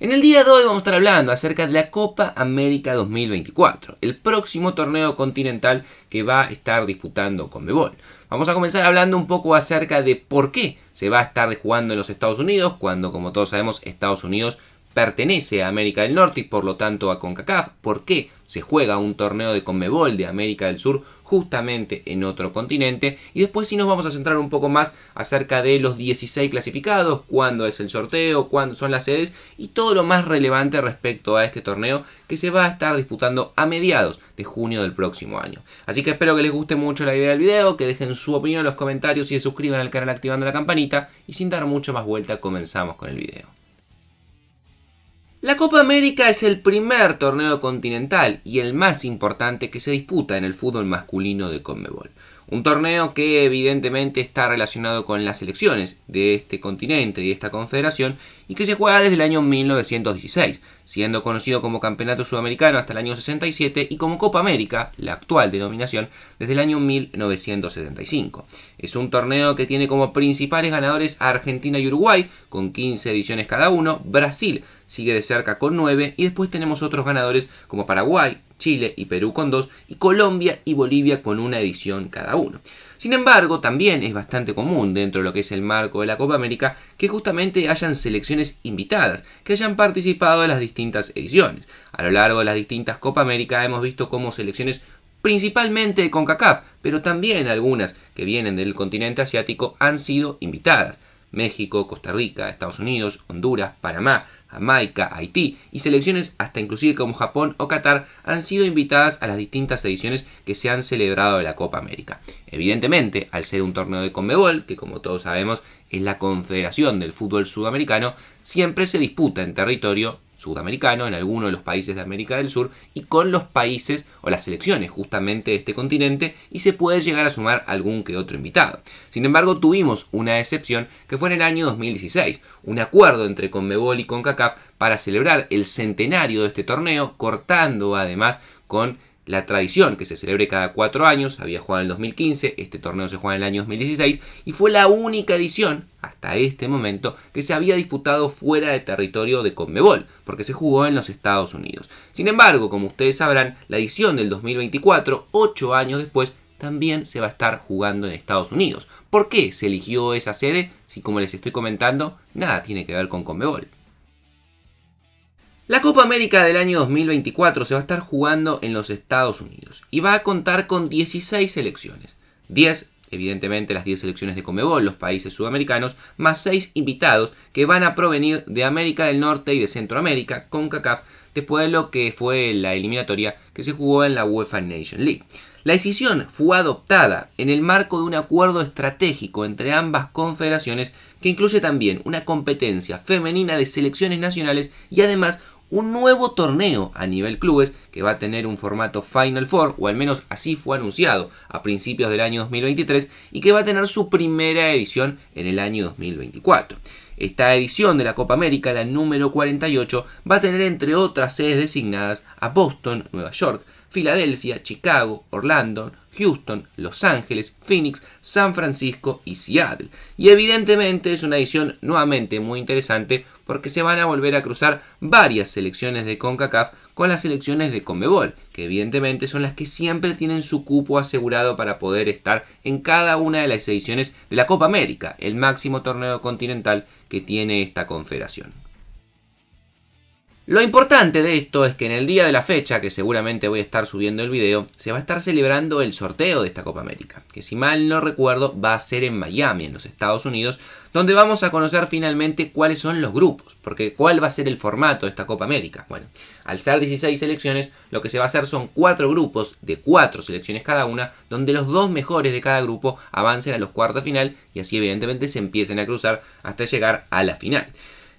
En el día de hoy vamos a estar hablando acerca de la Copa América 2024, el próximo torneo continental que va a estar disputando Conmebol. Vamos a comenzar hablando un poco acerca de por qué se va a estar jugando en los Estados Unidos, cuando como todos sabemos Estados Unidos pertenece a América del Norte y por lo tanto a CONCACAF, por qué se juega un torneo de CONMEBOL de América del Sur justamente en otro continente. Y después sí nos vamos a centrar un poco más acerca de los 16 clasificados, cuándo es el sorteo, cuándo son las sedes y todo lo más relevante respecto a este torneo que se va a estar disputando a mediados de junio del próximo año. Así que espero que les guste mucho la idea del video, que dejen su opinión en los comentarios y se suscriban al canal activando la campanita y sin dar mucho más vuelta comenzamos con el video. La Copa América es el primer torneo continental y el más importante que se disputa en el fútbol masculino de Conmebol. Un torneo que evidentemente está relacionado con las elecciones de este continente y de esta confederación y que se juega desde el año 1916 siendo conocido como Campeonato Sudamericano hasta el año 67 y como Copa América, la actual denominación, desde el año 1975. Es un torneo que tiene como principales ganadores Argentina y Uruguay, con 15 ediciones cada uno, Brasil sigue de cerca con 9 y después tenemos otros ganadores como Paraguay, Chile y Perú con 2 y Colombia y Bolivia con una edición cada uno. Sin embargo, también es bastante común dentro de lo que es el marco de la Copa América que justamente hayan selecciones invitadas, que hayan participado en las distintas ediciones. A lo largo de las distintas Copa América hemos visto cómo selecciones principalmente de CONCACAF, pero también algunas que vienen del continente asiático han sido invitadas. México, Costa Rica, Estados Unidos, Honduras, Panamá, Jamaica, Haití y selecciones hasta inclusive como Japón o Qatar han sido invitadas a las distintas ediciones que se han celebrado de la Copa América. Evidentemente, al ser un torneo de Conmebol, que como todos sabemos es la Confederación del Fútbol Sudamericano, siempre se disputa en territorio sudamericano, en alguno de los países de América del Sur y con los países o las selecciones justamente de este continente y se puede llegar a sumar algún que otro invitado. Sin embargo, tuvimos una excepción que fue en el año 2016, un acuerdo entre Conmebol y CONCACAF para celebrar el centenario de este torneo, cortando además con la tradición que se celebre cada cuatro años, había jugado en el 2015, este torneo se juega en el año 2016 y fue la única edición hasta este momento que se había disputado fuera de territorio de Conmebol, porque se jugó en los Estados Unidos. Sin embargo, como ustedes sabrán, la edición del 2024, ocho años después, también se va a estar jugando en Estados Unidos. ¿Por qué se eligió esa sede si, como les estoy comentando, nada tiene que ver con Conmebol? La Copa América del año 2024 se va a estar jugando en los Estados Unidos y va a contar con 16 selecciones. 10, evidentemente, las 10 selecciones de Comebol, los países sudamericanos, más 6 invitados que van a provenir de América del Norte y de Centroamérica, con CACAF, después de lo que fue la eliminatoria que se jugó en la UEFA Nation League. La decisión fue adoptada en el marco de un acuerdo estratégico entre ambas confederaciones que incluye también una competencia femenina de selecciones nacionales y además un nuevo torneo a nivel clubes que va a tener un formato Final Four, o al menos así fue anunciado a principios del año 2023, y que va a tener su primera edición en el año 2024. Esta edición de la Copa América, la número 48, va a tener entre otras sedes designadas a Boston, Nueva York, Filadelfia, Chicago, Orlando, Houston, Los Ángeles, Phoenix, San Francisco y Seattle. Y evidentemente es una edición nuevamente muy interesante porque se van a volver a cruzar varias selecciones de CONCACAF con las selecciones de CONMEBOL, que evidentemente son las que siempre tienen su cupo asegurado para poder estar en cada una de las ediciones de la Copa América, el máximo torneo continental que tiene esta confederación. Lo importante de esto es que en el día de la fecha, que seguramente voy a estar subiendo el video, se va a estar celebrando el sorteo de esta Copa América, que si mal no recuerdo va a ser en Miami, en los Estados Unidos, donde vamos a conocer finalmente cuáles son los grupos, porque cuál va a ser el formato de esta Copa América. Bueno, al ser 16 selecciones, lo que se va a hacer son cuatro grupos de cuatro selecciones cada una, donde los dos mejores de cada grupo avancen a los cuartos de final y así evidentemente se empiecen a cruzar hasta llegar a la final.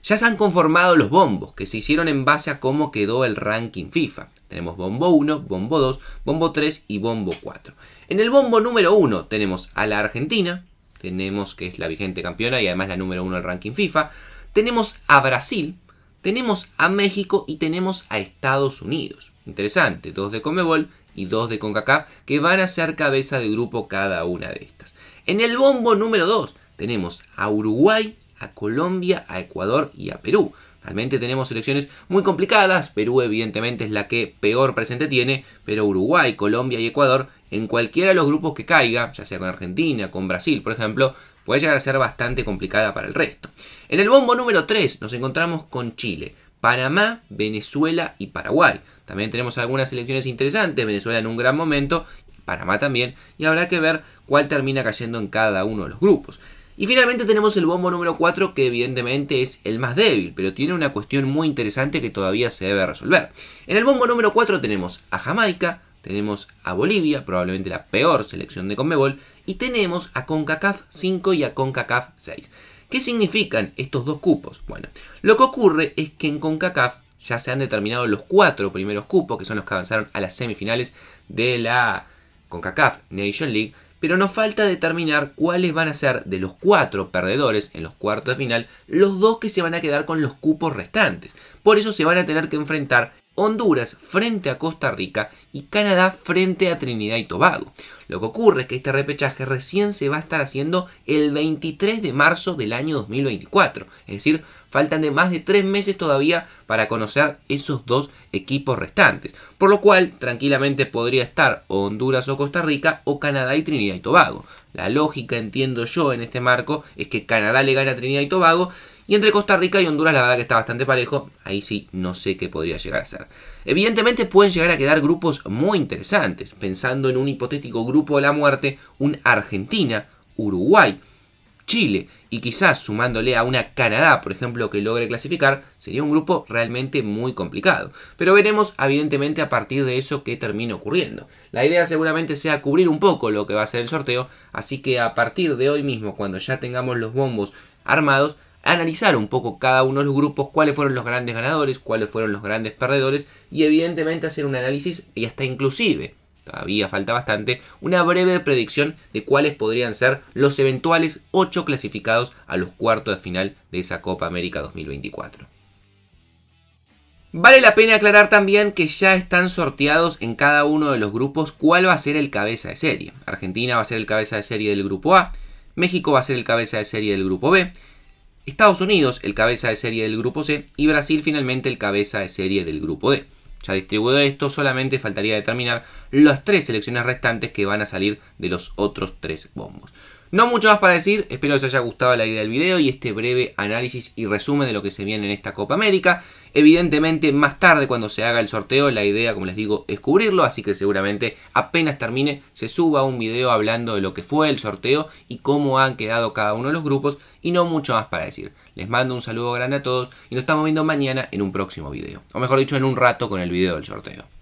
Ya se han conformado los bombos, que se hicieron en base a cómo quedó el ranking FIFA. Tenemos bombo 1, bombo 2, bombo 3 y bombo 4. En el bombo número 1 tenemos a la Argentina, tenemos que es la vigente campeona y además la número 1 del ranking FIFA. Tenemos a Brasil, tenemos a México y tenemos a Estados Unidos. Interesante, dos de Comebol y dos de CONCACAF que van a ser cabeza de grupo cada una de estas. En el bombo número 2 tenemos a Uruguay, Colombia, a Ecuador y a Perú. Realmente tenemos selecciones muy complicadas. Perú evidentemente es la que peor presente tiene, pero Uruguay, Colombia y Ecuador, en cualquiera de los grupos que caiga, ya sea con Argentina, con Brasil, por ejemplo, puede llegar a ser bastante complicada para el resto. En el bombo número 3 nos encontramos con Chile, Panamá, Venezuela y Paraguay. También tenemos algunas selecciones interesantes, Venezuela en un gran momento Panamá también, y habrá que ver cuál termina cayendo en cada uno de los grupos. Y finalmente tenemos el bombo número 4 que evidentemente es el más débil, pero tiene una cuestión muy interesante que todavía se debe resolver. En el bombo número 4 tenemos a Jamaica, tenemos a Bolivia, probablemente la peor selección de Conmebol, y tenemos a CONCACAF 5 y a CONCACAF 6. ¿Qué significan estos dos cupos? Bueno, lo que ocurre es que en CONCACAF ya se han determinado los cuatro primeros cupos, que son los que avanzaron a las semifinales de la CONCACAF Nation League, pero nos falta determinar cuáles van a ser de los cuatro perdedores en los cuartos de final, los dos que se van a quedar con los cupos restantes. Por eso se van a tener que enfrentar Honduras frente a Costa Rica y Canadá frente a Trinidad y Tobago. Lo que ocurre es que este repechaje recién se va a estar haciendo el 23 de marzo del año 2024, es decir, Faltan de más de tres meses todavía para conocer esos dos equipos restantes. Por lo cual, tranquilamente podría estar Honduras o Costa Rica o Canadá y Trinidad y Tobago. La lógica, entiendo yo, en este marco es que Canadá le gana a Trinidad y Tobago. Y entre Costa Rica y Honduras la verdad que está bastante parejo. Ahí sí no sé qué podría llegar a ser. Evidentemente pueden llegar a quedar grupos muy interesantes. Pensando en un hipotético grupo de la muerte, un Argentina, Uruguay, Chile y quizás sumándole a una Canadá, por ejemplo, que logre clasificar, sería un grupo realmente muy complicado. Pero veremos evidentemente a partir de eso que termina ocurriendo. La idea seguramente sea cubrir un poco lo que va a ser el sorteo, así que a partir de hoy mismo, cuando ya tengamos los bombos armados, analizar un poco cada uno de los grupos, cuáles fueron los grandes ganadores, cuáles fueron los grandes perdedores y evidentemente hacer un análisis y hasta inclusive todavía falta bastante, una breve predicción de cuáles podrían ser los eventuales 8 clasificados a los cuartos de final de esa Copa América 2024. Vale la pena aclarar también que ya están sorteados en cada uno de los grupos cuál va a ser el cabeza de serie. Argentina va a ser el cabeza de serie del grupo A, México va a ser el cabeza de serie del grupo B, Estados Unidos el cabeza de serie del grupo C y Brasil finalmente el cabeza de serie del grupo D. Ya distribuido esto, solamente faltaría determinar las tres selecciones restantes que van a salir de los otros tres bombos. No mucho más para decir, espero que os haya gustado la idea del video y este breve análisis y resumen de lo que se viene en esta Copa América. Evidentemente más tarde cuando se haga el sorteo, la idea como les digo es cubrirlo, así que seguramente apenas termine se suba un video hablando de lo que fue el sorteo y cómo han quedado cada uno de los grupos y no mucho más para decir. Les mando un saludo grande a todos y nos estamos viendo mañana en un próximo video, o mejor dicho en un rato con el video del sorteo.